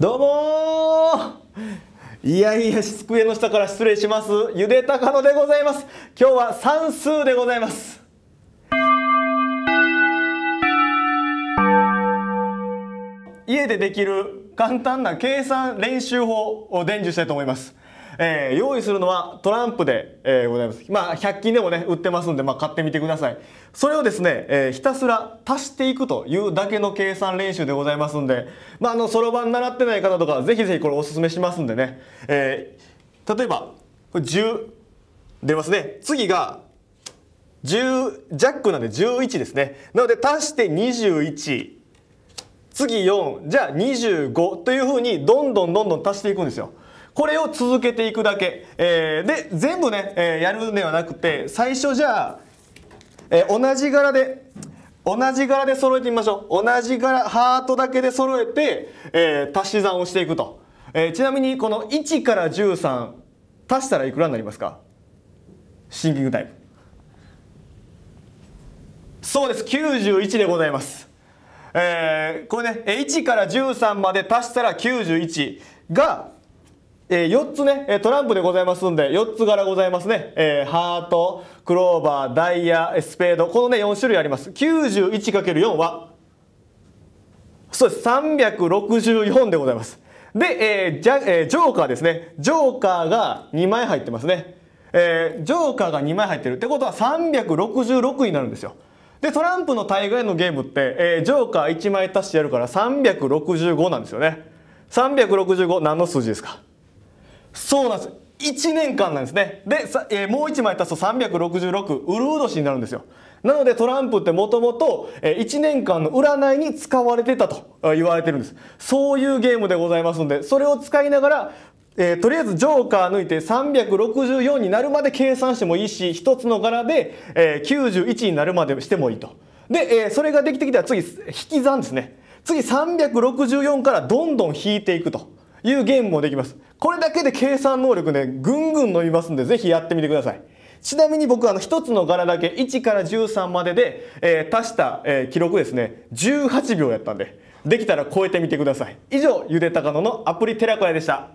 どうもいやいや机の下から失礼しますゆでたかのでございます今日は算数でございます家でできる簡単な計算練習法を伝授したいと思いますえー、用意するのはトランプで、えー、ございます。まあ、100均でもね、売ってますんで、まあ、買ってみてください。それをですね、えー、ひたすら足していくというだけの計算練習でございますんで、まあ、あの、そろばん習ってない方とか、ぜひぜひこれおすすめしますんでね、えー、例えば、これ10、出ますね。次が、10ジャックなんで11ですねなので足して21次4じゃあ25というふうにどんどんどんどん足していくんですよこれを続けていくだけ、えー、で全部ね、えー、やるんではなくて最初じゃあ、えー、同じ柄で同じ柄で揃えてみましょう同じ柄ハートだけで揃えて、え足し算をしていくと、えちなみにこの1から13足したらいくらになりますかシンキングタイムそうです91でございますえー、これね1から13まで足したら91がえー、4つね、えトランプでございますんで、4つ柄ございますね。えー、ハート、クローバー、ダイヤ、スペード。このね、4種類あります。91×4 は、そうです。364でございます。で、えーじゃえー、ジョーカーですね。ジョーカーが2枚入ってますね。えー、ジョーカーが2枚入ってるってことは366になるんですよ。で、トランプの大概のゲームって、えー、ジョーカー1枚足してやるから365なんですよね。365何の数字ですかそうなんです1年間なんですねでさ、えー、もう1枚足すと366ウルウ年になるんですよなのでトランプってもともと1年間の占いに使われてたと言われてるんですそういうゲームでございますのでそれを使いながらえー、とりあえずジョーカー抜いて364になるまで計算してもいいし1つの柄で、えー、91になるまでしてもいいとで、えー、それができてきたら次引き算ですね次364からどんどん引いていくというゲームもできます。これだけで計算能力ね、ぐんぐん伸びますんで、ぜひやってみてください。ちなみに僕はあの1つの柄だけ1から13までで、えー、足した、えー、記録ですね18秒やったんでできたら超えてみてください以上ゆでたかののアプリテラコヤでした